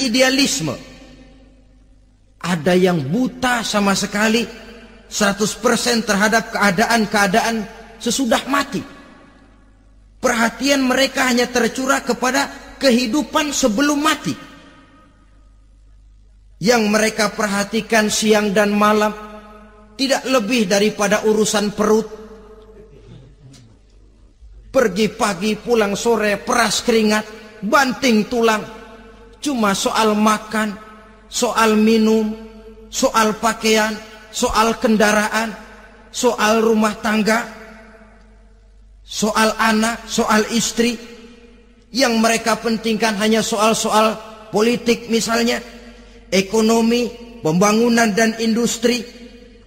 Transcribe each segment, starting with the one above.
idealisme. Ada yang buta sama sekali 100% terhadap keadaan-keadaan sesudah mati. Perhatian mereka hanya tercurah kepada kehidupan sebelum mati. Yang mereka perhatikan siang dan malam tidak lebih daripada urusan perut. Pergi pagi, pulang sore, peras keringat, banting tulang, Cuma soal makan, soal minum, soal pakaian, soal kendaraan, soal rumah tangga, soal anak, soal istri. Yang mereka pentingkan hanya soal-soal politik misalnya, ekonomi, pembangunan dan industri.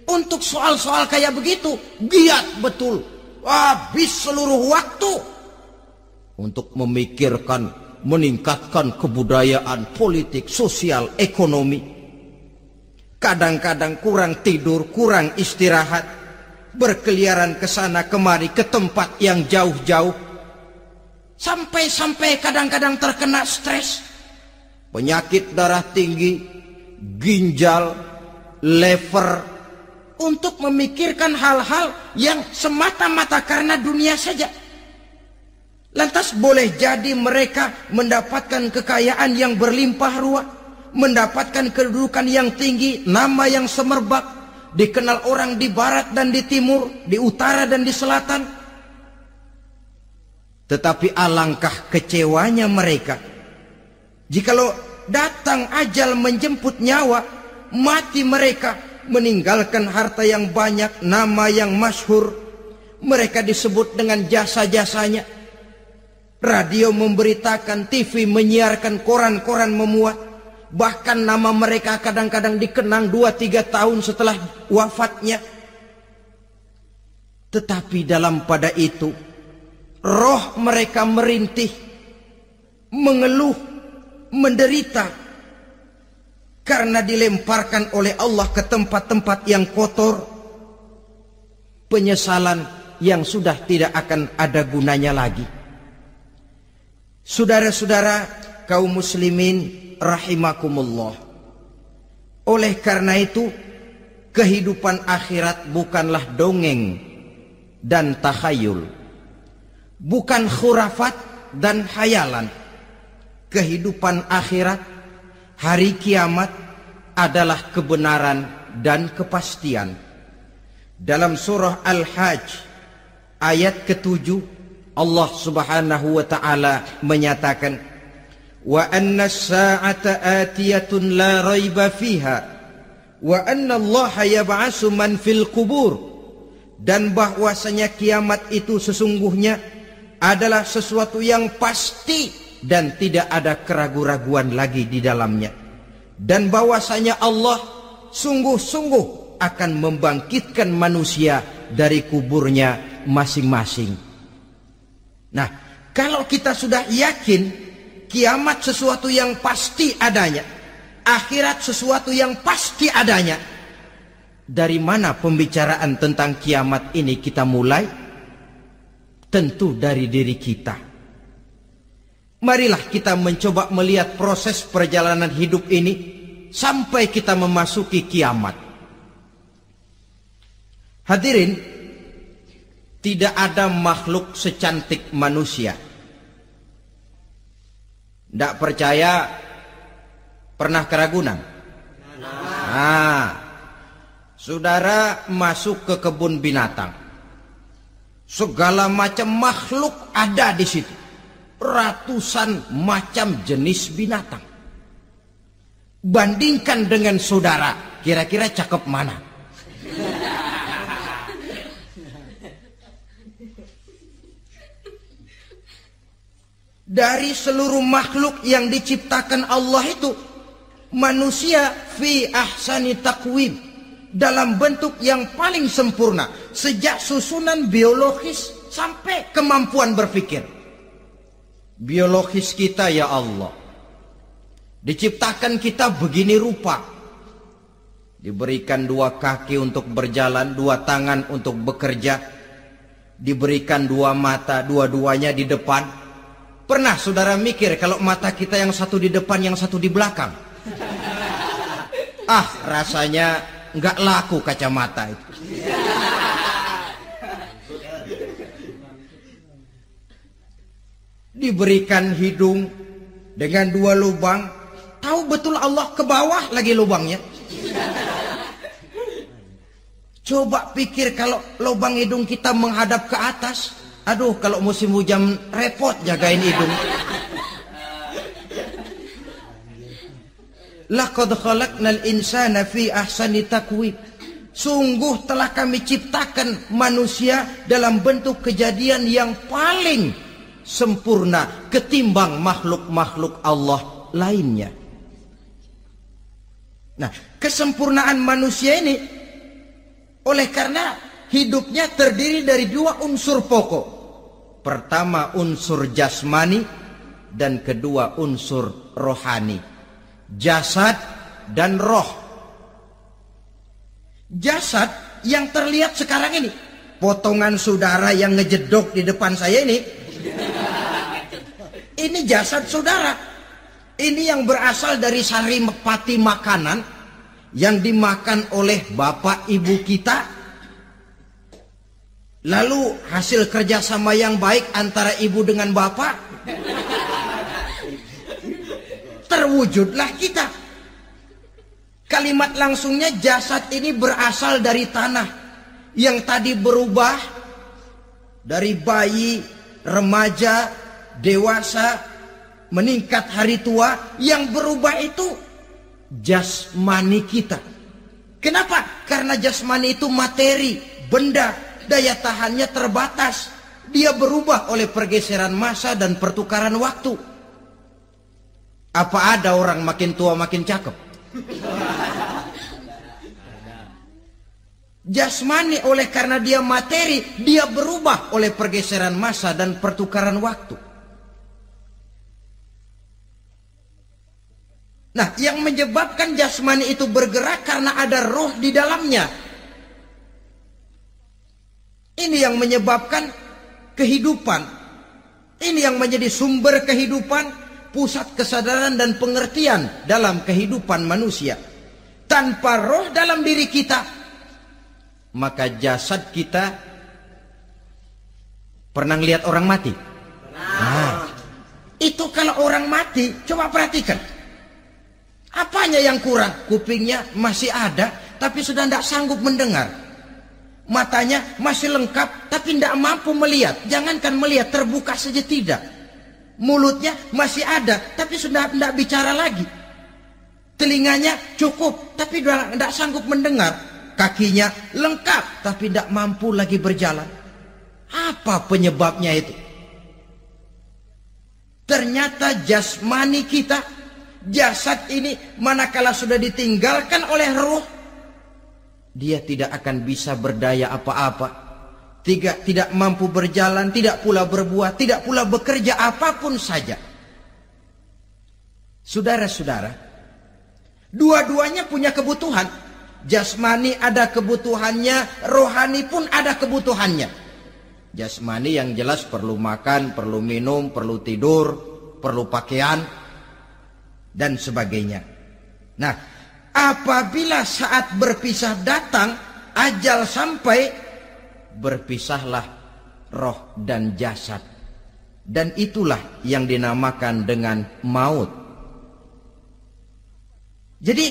Untuk soal-soal kayak begitu, giat betul. Habis seluruh waktu untuk memikirkan meningkatkan kebudayaan, politik, sosial, ekonomi. Kadang-kadang kurang tidur, kurang istirahat, berkeliaran ke sana kemari ke tempat yang jauh-jauh. Sampai-sampai kadang-kadang terkena stres. Penyakit darah tinggi, ginjal, lever, untuk memikirkan hal-hal yang semata-mata karena dunia saja. Lantas boleh jadi mereka mendapatkan kekayaan yang berlimpah ruah, mendapatkan kedudukan yang tinggi, nama yang semerbak, dikenal orang di barat dan di timur, di utara dan di selatan. Tetapi alangkah kecewanya mereka jikalau datang ajal menjemput nyawa, mati mereka meninggalkan harta yang banyak, nama yang masyhur. Mereka disebut dengan jasa-jasanya Radio memberitakan, TV menyiarkan, koran-koran memuat. Bahkan nama mereka kadang-kadang dikenang 2-3 tahun setelah wafatnya. Tetapi dalam pada itu, roh mereka merintih, mengeluh, menderita. Karena dilemparkan oleh Allah ke tempat-tempat yang kotor. Penyesalan yang sudah tidak akan ada gunanya lagi. Saudara-saudara kaum muslimin rahimakumullah. Oleh karena itu, kehidupan akhirat bukanlah dongeng dan takhayul. Bukan khurafat dan hayalan. Kehidupan akhirat, hari kiamat adalah kebenaran dan kepastian. Dalam surah Al-Hajj ayat ketujuh Allah Subhanahu wa taala menyatakan wa anna as-sa'ata atiyatun la raiba fiha wa anna Allah yab'atsu man fil qubur dan bahwasanya kiamat itu sesungguhnya adalah sesuatu yang pasti dan tidak ada keraguan-raguan lagi di dalamnya dan bahwasanya Allah sungguh-sungguh akan membangkitkan manusia dari kuburnya masing-masing. Nah, kalau kita sudah yakin kiamat sesuatu yang pasti adanya, akhirat sesuatu yang pasti adanya. Dari mana pembicaraan tentang kiamat ini kita mulai? Tentu dari diri kita. Marilah kita mencoba melihat proses perjalanan hidup ini sampai kita memasuki kiamat. Hadirin, tidak ada makhluk secantik manusia. Tidak percaya pernah keragunan? Nah, saudara masuk ke kebun binatang. Segala macam makhluk ada di situ. Ratusan macam jenis binatang. Bandingkan dengan saudara, kira-kira cakep mana? dari seluruh makhluk yang diciptakan Allah itu manusia fi ahsani takwim dalam bentuk yang paling sempurna sejak susunan biologis sampai kemampuan berpikir biologis kita ya Allah diciptakan kita begini rupa diberikan dua kaki untuk berjalan dua tangan untuk bekerja diberikan dua mata dua-duanya di depan Pernah saudara mikir kalau mata kita yang satu di depan, yang satu di belakang? Ah, rasanya nggak laku kacamata itu. Diberikan hidung dengan dua lubang, tahu betul Allah ke bawah lagi lubangnya. Coba pikir kalau lubang hidung kita menghadap ke atas, Aduh, kalau musim hujan repot jagain hidung. Laqad khalaqnal insana fi ahsani takwib. Sungguh telah kami ciptakan manusia dalam bentuk kejadian yang paling sempurna ketimbang makhluk-makhluk Allah lainnya. Nah, kesempurnaan manusia ini oleh karena hidupnya terdiri dari dua unsur pokok. Pertama unsur jasmani dan kedua unsur rohani. Jasad dan roh. Jasad yang terlihat sekarang ini. Potongan saudara yang ngejedok di depan saya ini. Ini jasad saudara. Ini yang berasal dari sari pati makanan yang dimakan oleh bapak ibu kita Lalu hasil kerjasama yang baik antara ibu dengan bapak terwujudlah kita. Kalimat langsungnya jasad ini berasal dari tanah yang tadi berubah dari bayi, remaja, dewasa, meningkat hari tua yang berubah itu jasmani kita. Kenapa? Karena jasmani itu materi, benda, daya tahannya terbatas. Dia berubah oleh pergeseran masa dan pertukaran waktu. Apa ada orang makin tua makin cakep? Jasmani oleh karena dia materi, dia berubah oleh pergeseran masa dan pertukaran waktu. Nah, yang menyebabkan jasmani itu bergerak karena ada roh di dalamnya. Ini yang menyebabkan kehidupan. Ini yang menjadi sumber kehidupan, pusat kesadaran dan pengertian dalam kehidupan manusia. Tanpa roh dalam diri kita, maka jasad kita pernah lihat orang mati. Nah, itu kalau orang mati, coba perhatikan. Apanya yang kurang? Kupingnya masih ada, tapi sudah tidak sanggup mendengar matanya masih lengkap tapi tidak mampu melihat. Jangankan melihat, terbuka saja tidak. Mulutnya masih ada tapi sudah tidak bicara lagi. Telinganya cukup tapi tidak sanggup mendengar. Kakinya lengkap tapi tidak mampu lagi berjalan. Apa penyebabnya itu? Ternyata jasmani kita, jasad ini manakala sudah ditinggalkan oleh ruh, dia tidak akan bisa berdaya apa-apa. Tidak, tidak mampu berjalan, tidak pula berbuah, tidak pula bekerja apapun saja. Saudara-saudara, dua-duanya punya kebutuhan. Jasmani ada kebutuhannya, rohani pun ada kebutuhannya. Jasmani yang jelas perlu makan, perlu minum, perlu tidur, perlu pakaian, dan sebagainya. Nah, apabila saat berpisah datang, ajal sampai, berpisahlah roh dan jasad. Dan itulah yang dinamakan dengan maut. Jadi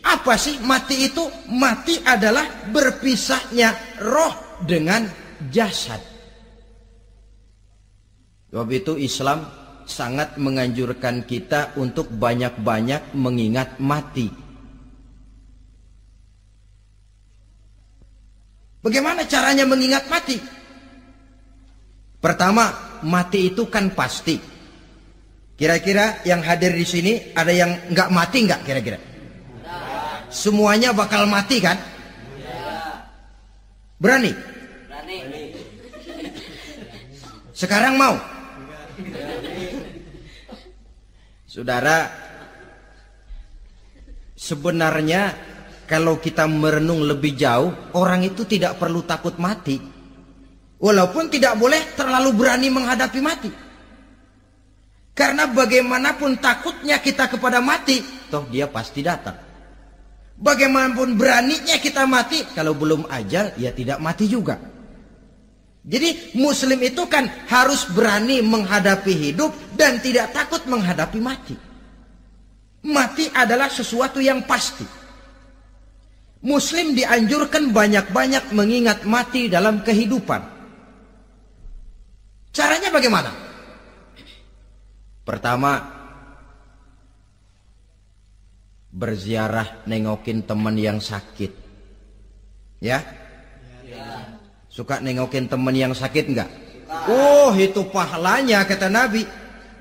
apa sih mati itu? Mati adalah berpisahnya roh dengan jasad. Sebab itu Islam sangat menganjurkan kita untuk banyak-banyak mengingat mati Bagaimana caranya mengingat mati? Pertama, mati itu kan pasti. Kira-kira yang hadir di sini ada yang nggak mati nggak kira-kira? Semuanya bakal mati kan? Berani? Berani. Sekarang mau? Saudara, sebenarnya kalau kita merenung lebih jauh, orang itu tidak perlu takut mati. Walaupun tidak boleh terlalu berani menghadapi mati. Karena bagaimanapun takutnya kita kepada mati, toh dia pasti datang. Bagaimanapun beraninya kita mati, kalau belum ajal, ya tidak mati juga. Jadi muslim itu kan harus berani menghadapi hidup dan tidak takut menghadapi mati. Mati adalah sesuatu yang pasti. Muslim dianjurkan banyak-banyak mengingat mati dalam kehidupan. Caranya bagaimana? Pertama, berziarah nengokin teman yang sakit. Ya? Suka nengokin teman yang sakit enggak? Oh, itu pahalanya kata Nabi.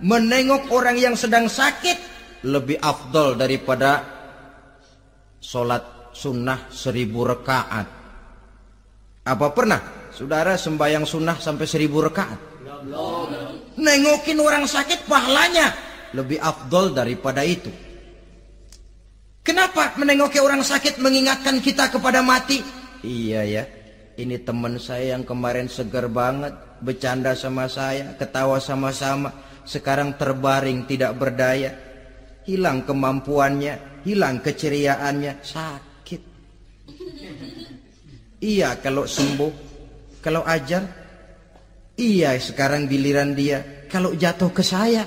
Menengok orang yang sedang sakit lebih afdol daripada sholat sunnah seribu rekaat. Apa pernah saudara sembahyang sunnah sampai seribu rekaat? Nengokin orang sakit pahalanya lebih afdol daripada itu. Kenapa menengoki orang sakit mengingatkan kita kepada mati? Iya ya, ini teman saya yang kemarin segar banget, bercanda sama saya, ketawa sama-sama, sekarang terbaring tidak berdaya, hilang kemampuannya, hilang keceriaannya, sakit. Iya kalau sembuh, kalau ajar, iya sekarang giliran dia. Kalau jatuh ke saya,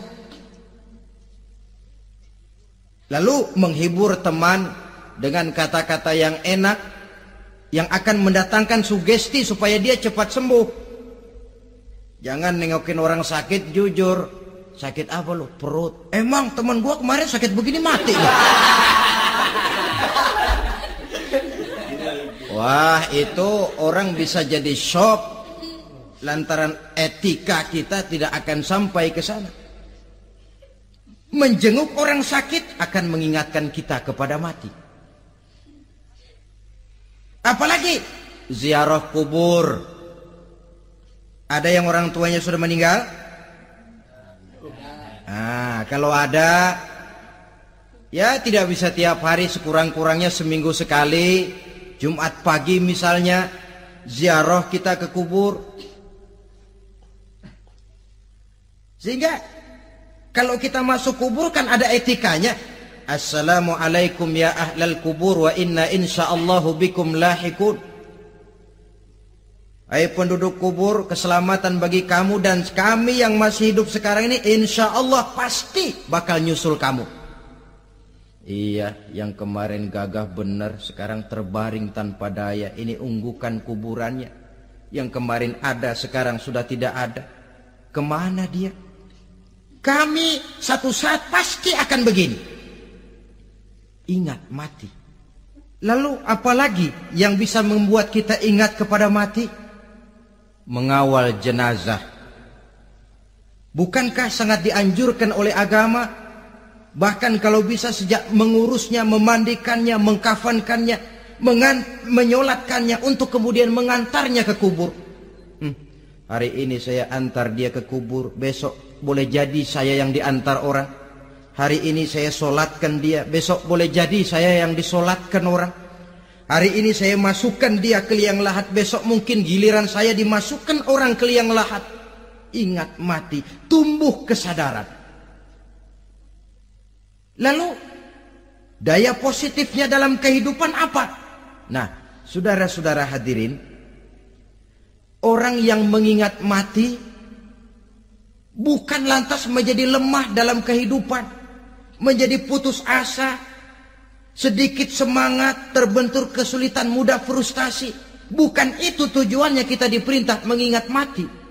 lalu menghibur teman dengan kata-kata yang enak yang akan mendatangkan sugesti supaya dia cepat sembuh. Jangan nengokin orang sakit jujur. Sakit apa lo? Perut. Emang teman gua kemarin sakit begini mati. Wah itu orang bisa jadi shock lantaran etika kita tidak akan sampai ke sana. Menjenguk orang sakit akan mengingatkan kita kepada mati. Apalagi ziarah kubur. Ada yang orang tuanya sudah meninggal? Nah, kalau ada ya tidak bisa tiap hari sekurang-kurangnya seminggu sekali Jumat pagi misalnya ziarah kita ke kubur. Sehingga kalau kita masuk kubur kan ada etikanya. Assalamualaikum ya ahlal kubur wa inna insyaallahu bikum lahikun. Hai penduduk kubur, keselamatan bagi kamu dan kami yang masih hidup sekarang ini insya Allah pasti bakal nyusul kamu. Iya, yang kemarin gagah benar, sekarang terbaring tanpa daya. Ini unggukan kuburannya. Yang kemarin ada, sekarang sudah tidak ada. Kemana dia? Kami satu saat pasti akan begini. Ingat mati. Lalu apalagi yang bisa membuat kita ingat kepada mati? Mengawal jenazah. Bukankah sangat dianjurkan oleh agama Bahkan kalau bisa sejak mengurusnya, memandikannya, mengkafankannya, menyolatkannya untuk kemudian mengantarnya ke kubur. Hmm. Hari ini saya antar dia ke kubur, besok boleh jadi saya yang diantar orang. Hari ini saya solatkan dia, besok boleh jadi saya yang disolatkan orang. Hari ini saya masukkan dia ke liang lahat, besok mungkin giliran saya dimasukkan orang ke liang lahat. Ingat mati, tumbuh kesadaran. Lalu daya positifnya dalam kehidupan apa? Nah, saudara-saudara hadirin, orang yang mengingat mati bukan lantas menjadi lemah dalam kehidupan, menjadi putus asa, sedikit semangat, terbentur kesulitan, mudah frustasi. Bukan itu tujuannya kita diperintah mengingat mati.